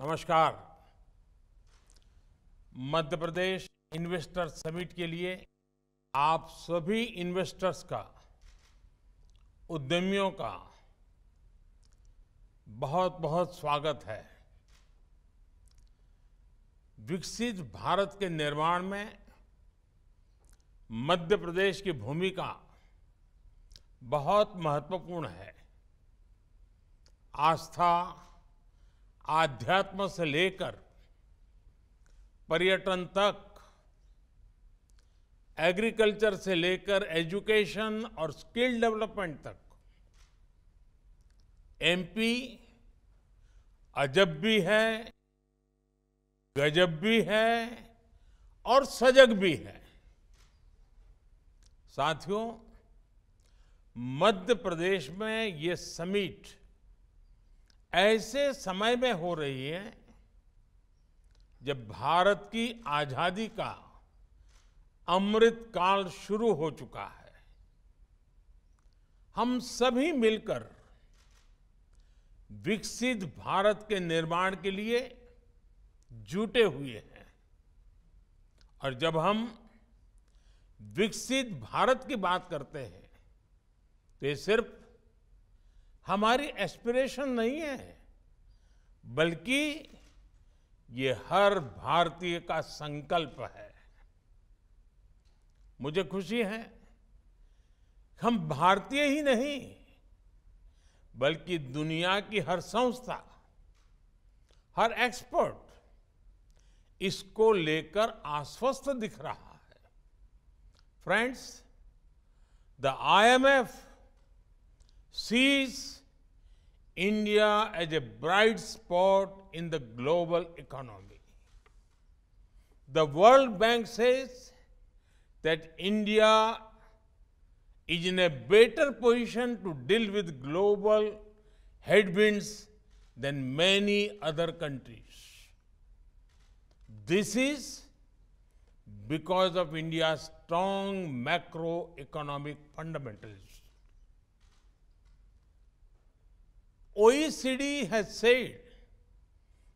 नमस्कार मध्य प्रदेश investors summit के लिए आप सभी इन्वेस्टर्स का उद्यमियों का बहुत बहुत स्वागत है विकसित भारत के निर्माण में मध्य प्रदेश की भूमिका बहुत महत्वपूर्ण है आस्था आध्यात्म से लेकर पर्यटन तक एग्रीकल्चर से लेकर एजुकेशन और स्किल डेवलपमेंट तक एमपी अजब भी है गजब भी है और सजग भी है साथियों मध्य प्रदेश में ये समिट ऐसे समय में हो रही है जब भारत की आजादी का अमृत काल शुरू हो चुका है हम सभी मिलकर विकसित भारत के निर्माण के लिए जुटे हुए हैं और जब हम विकसित भारत की बात करते हैं तो ये सिर्फ हमारी एस्पिरेशन नहीं है बल्कि ये हर भारतीय का संकल्प है मुझे खुशी है हम भारतीय ही नहीं बल्कि दुनिया की हर संस्था हर एक्सपर्ट इसको लेकर आश्वस्त दिख रहा है friends the IMF sees India as a bright spot in the global economy. The World Bank says that India is in a better position to deal with global headwinds than many other countries. This is because of India's strong macroeconomic fundamentals. OECD has said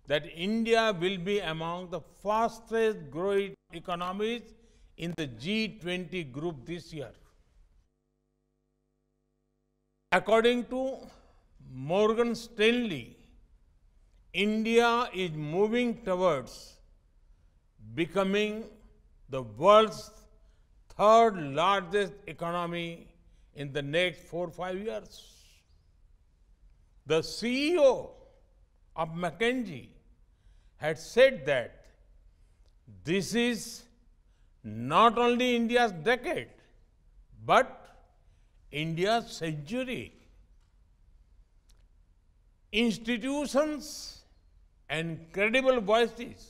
that India will be among the fastest growing economies in the G20 group this year. According to Morgan Stanley, India is moving towards becoming the world's third largest economy in the next four, or five years. The CEO of McKinsey had said that this is not only India's decade, but India's century. Institutions and credible voices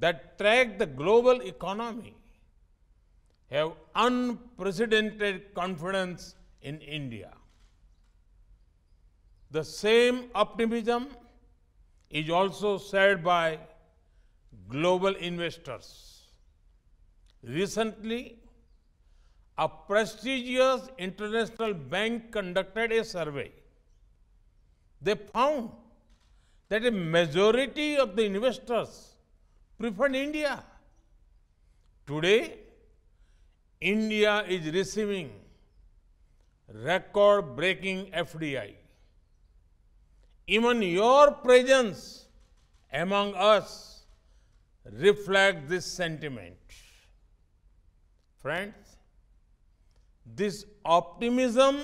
that track the global economy have unprecedented confidence in India. The same optimism is also shared by global investors. Recently, a prestigious international bank conducted a survey. They found that a majority of the investors prefer India. Today, India is receiving record breaking FDI even your presence among us reflect this sentiment. Friends, this optimism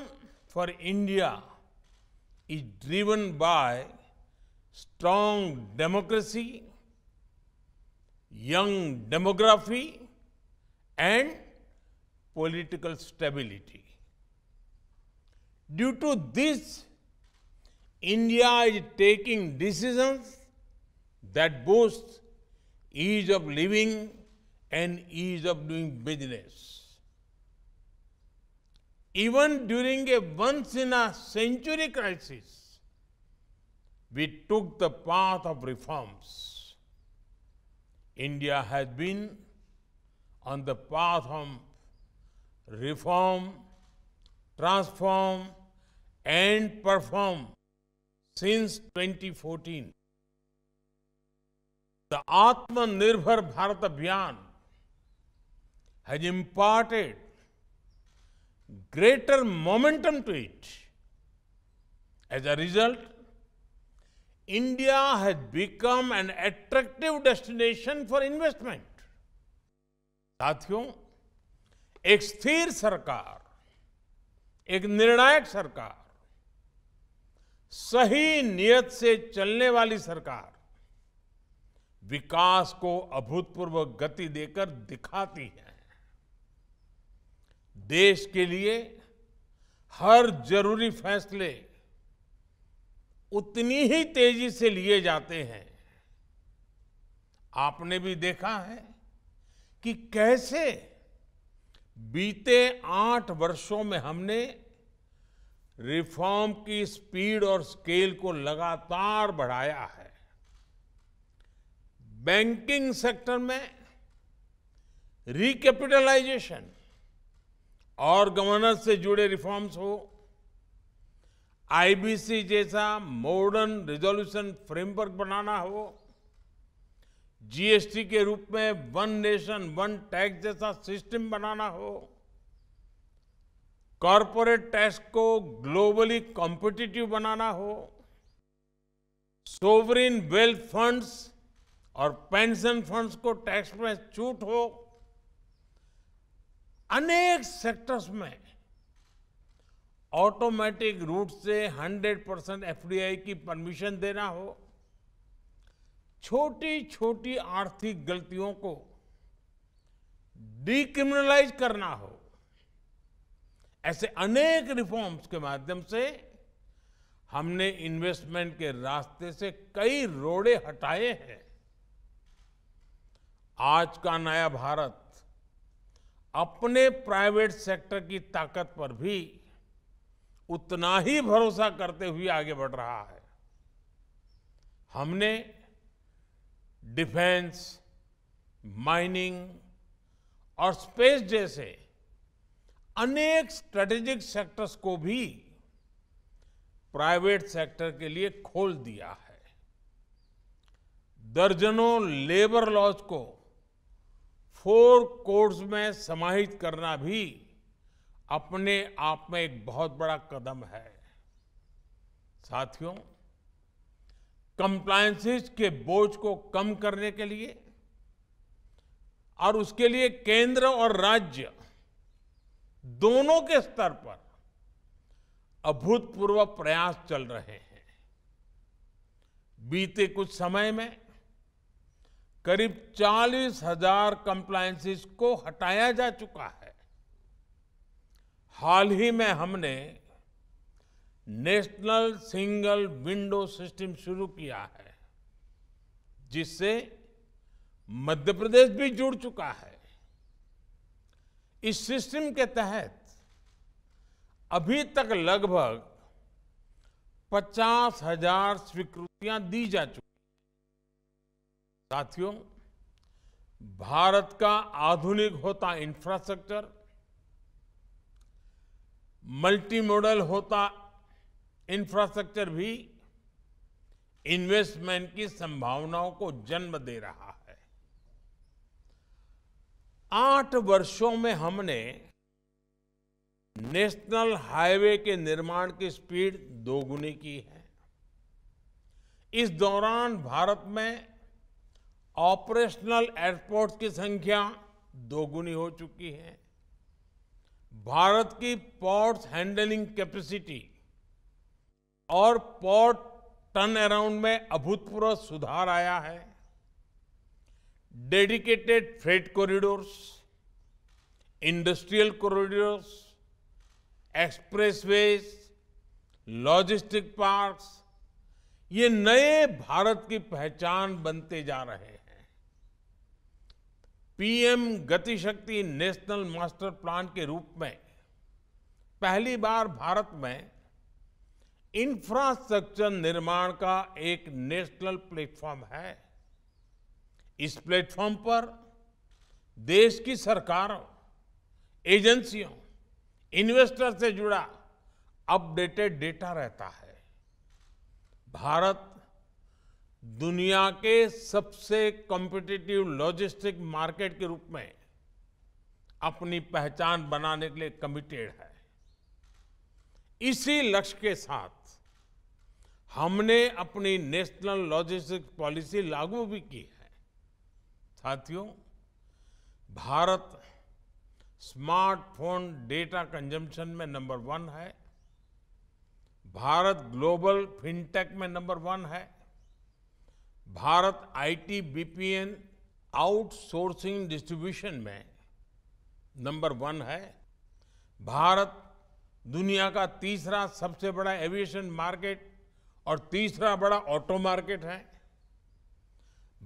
for India is driven by strong democracy, young demography, and political stability. Due to this India is taking decisions that boost ease of living and ease of doing business. Even during a once in a century crisis, we took the path of reforms. India has been on the path of reform, transform, and perform. Since 2014, the Atmanirbhar Bharat Abhiyan has imparted greater momentum to it. As a result, India has become an attractive destination for investment. साथियों एक स्थिर सरकार एक निर्णायक सरकार सही नियत से चलने वाली सरकार विकास को अभूतपूर्व गति देकर दिखाती है देश के लिए हर जरूरी फैसले उतनी ही तेजी से लिए जाते हैं आपने भी देखा है कि कैसे बीते आठ वर्षों में हमने रिफॉर्म की स्पीड और स्केल को लगातार बढ़ाया है बैंकिंग सेक्टर में रिकैपिटलाइजेशन और गवर्नेंस से जुड़े रिफॉर्म्स हो आईबीसी जैसा मॉडर्न रिजोल्यूशन फ्रेमवर्क बनाना हो जीएसटी के रूप में वन नेशन वन टैक्स जैसा सिस्टम बनाना हो कॉरपोरेट टैक्स को ग्लोबली कॉम्पिटिटिव बनाना हो सोवरिन वेल्थ फंड्स और पेंशन फंड्स को टैक्स में छूट हो अनेक सेक्टर्स में ऑटोमेटिक रूट से 100 परसेंट एफडीआई की परमिशन देना हो छोटी छोटी आर्थिक गलतियों को डिक्रिमिनलाइज करना हो ऐसे अनेक रिफॉर्म्स के माध्यम से हमने इन्वेस्टमेंट के रास्ते से कई रोड़े हटाए हैं आज का नया भारत अपने प्राइवेट सेक्टर की ताकत पर भी उतना ही भरोसा करते हुए आगे बढ़ रहा है हमने डिफेंस माइनिंग और स्पेस जैसे अनेक स्ट्रेटेजिक सेक्टर्स को भी प्राइवेट सेक्टर के लिए खोल दिया है दर्जनों लेबर लॉज को फोर कोर्ट्स में समाहित करना भी अपने आप में एक बहुत बड़ा कदम है साथियों कंप्लायंसेस के बोझ को कम करने के लिए और उसके लिए केंद्र और राज्य दोनों के स्तर पर अभूतपूर्व प्रयास चल रहे हैं बीते कुछ समय में करीब चालीस हजार कंप्लायंसेस को हटाया जा चुका है हाल ही में हमने नेशनल सिंगल विंडो सिस्टम शुरू किया है जिससे मध्य प्रदेश भी जुड़ चुका है इस सिस्टम के तहत अभी तक लगभग पचास हजार स्वीकृतियां दी जा चुकी साथियों भारत का आधुनिक होता इंफ्रास्ट्रक्चर मल्टी मॉडल होता इंफ्रास्ट्रक्चर भी इन्वेस्टमेंट की संभावनाओं को जन्म दे रहा है आठ वर्षों में हमने नेशनल हाईवे के निर्माण की स्पीड दोगुनी की है इस दौरान भारत में ऑपरेशनल एयरपोर्ट की संख्या दोगुनी हो चुकी है भारत की पोर्ट्स हैंडलिंग कैपेसिटी और पोर्ट टर्न अराउंड में अभूतपूर्व सुधार आया है dedicated corridors industrial corridors express expressways logistic parks ये नए भारत की पहचान बनते जा रहे हैं PM Gatishakti national master plan के रूप में पहली बार भारत में इंफ्रास्ट्रक्चर निर्माण का एक नेशनल प्लेटफॉर्म है इस प्लेटफॉर्म पर देश की सरकारों एजेंसियों इन्वेस्टर से जुड़ा अपडेटेड डेटा रहता है भारत दुनिया के सबसे कॉम्पिटिटिव लॉजिस्टिक मार्केट के रूप में अपनी पहचान बनाने के लिए कमिटेड है इसी लक्ष्य के साथ हमने अपनी नेशनल लॉजिस्टिक पॉलिसी लागू भी की है साथियों भारत स्मार्टफोन डेटा कंजम्पशन में नंबर वन है भारत ग्लोबल फिनटेक में नंबर वन है Bharat IT BPN outsourcing distribution में नंबर वन है भारत दुनिया का तीसरा सबसे बड़ा एविएशन मार्केट और तीसरा बड़ा ऑटो मार्केट है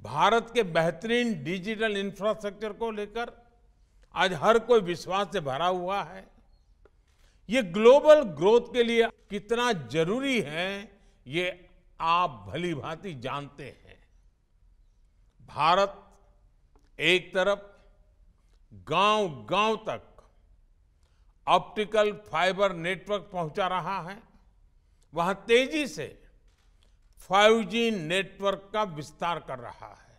भारत के बेहतरीन डिजिटल इंफ्रास्ट्रक्चर को लेकर आज हर कोई विश्वास से भरा हुआ है ये ग्लोबल ग्रोथ के लिए कितना जरूरी है ये आप भली भांति जानते हैं भारत एक तरफ गांव गांव तक ऑप्टिकल फाइबर नेटवर्क पहुंचा रहा है वहां तेजी से 5G नेटवर्क का विस्तार कर रहा है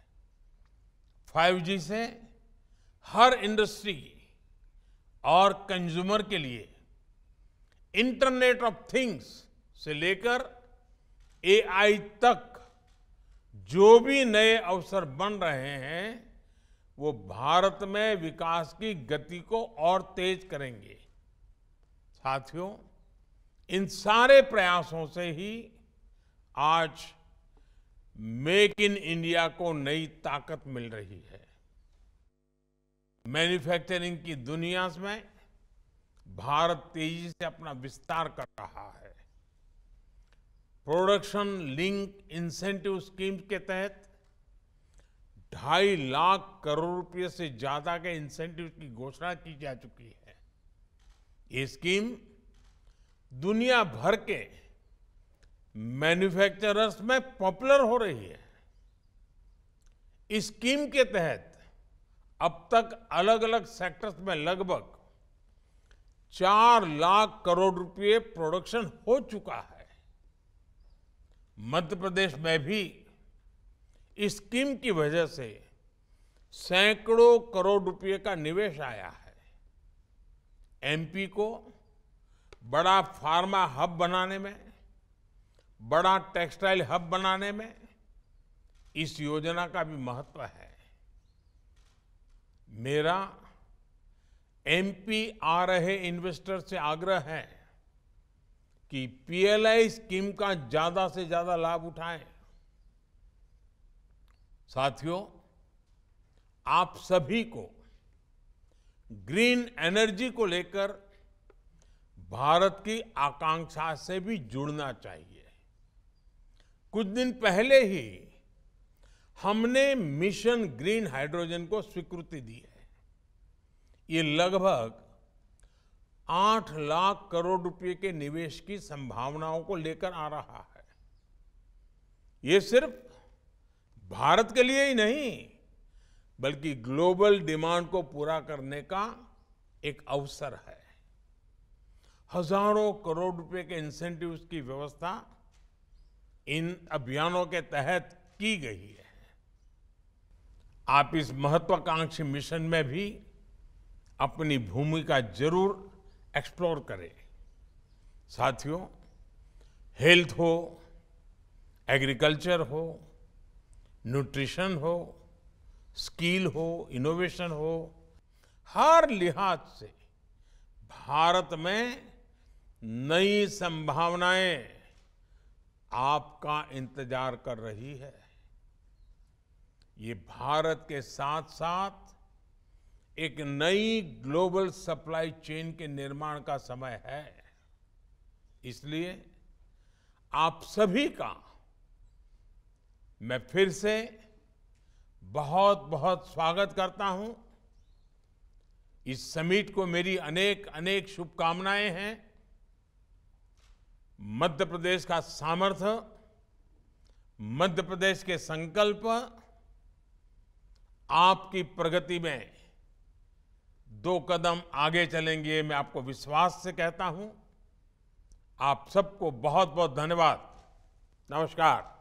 5G से हर इंडस्ट्री और कंज्यूमर के लिए इंटरनेट ऑफ थिंग्स से लेकर एआई तक जो भी नए अवसर बन रहे हैं वो भारत में विकास की गति को और तेज करेंगे साथियों इन सारे प्रयासों से ही आज मेक इन इंडिया को नई ताकत मिल रही है मैन्युफैक्चरिंग की दुनिया में भारत तेजी से अपना विस्तार कर रहा है प्रोडक्शन लिंक इंसेंटिव स्कीम के तहत ढाई लाख करोड़ रुपये से ज्यादा के इंसेंटिव की घोषणा की जा चुकी है ये स्कीम दुनिया भर के मैन्युफैक्चरर्स में पॉपुलर हो रही है इस स्कीम के तहत अब तक अलग अलग सेक्टर्स में लगभग चार लाख करोड़ रुपए प्रोडक्शन हो चुका है मध्य प्रदेश में भी इस स्कीम की वजह से सैकड़ों करोड़ रुपए का निवेश आया है एमपी को बड़ा फार्मा हब बनाने में बड़ा टेक्सटाइल हब बनाने में इस योजना का भी महत्व है मेरा एमपी आ रहे इन्वेस्टर से आग्रह है कि पीएलआई स्कीम का ज्यादा से ज्यादा लाभ उठाएं साथियों आप सभी को ग्रीन एनर्जी को लेकर भारत की आकांक्षा से भी जुड़ना चाहिए कुछ दिन पहले ही हमने मिशन ग्रीन हाइड्रोजन को स्वीकृति दी है ये लगभग आठ लाख करोड़ रुपए के निवेश की संभावनाओं को लेकर आ रहा है ये सिर्फ भारत के लिए ही नहीं बल्कि ग्लोबल डिमांड को पूरा करने का एक अवसर है हजारों करोड़ रुपए के इंसेंटिव्स की व्यवस्था इन अभियानों के तहत की गई है आप इस महत्वाकांक्षी मिशन में भी अपनी भूमिका जरूर एक्सप्लोर करें साथियों हेल्थ हो एग्रीकल्चर हो न्यूट्रिशन हो स्किल हो इनोवेशन हो हर लिहाज से भारत में नई संभावनाएं आपका इंतजार कर रही है ये भारत के साथ साथ एक नई ग्लोबल सप्लाई चेन के निर्माण का समय है इसलिए आप सभी का मैं फिर से बहुत बहुत स्वागत करता हूं इस समिट को मेरी अनेक अनेक शुभकामनाएं हैं मध्य प्रदेश का सामर्थ्य मध्य प्रदेश के संकल्प आपकी प्रगति में दो कदम आगे चलेंगे मैं आपको विश्वास से कहता हूं आप सबको बहुत बहुत धन्यवाद नमस्कार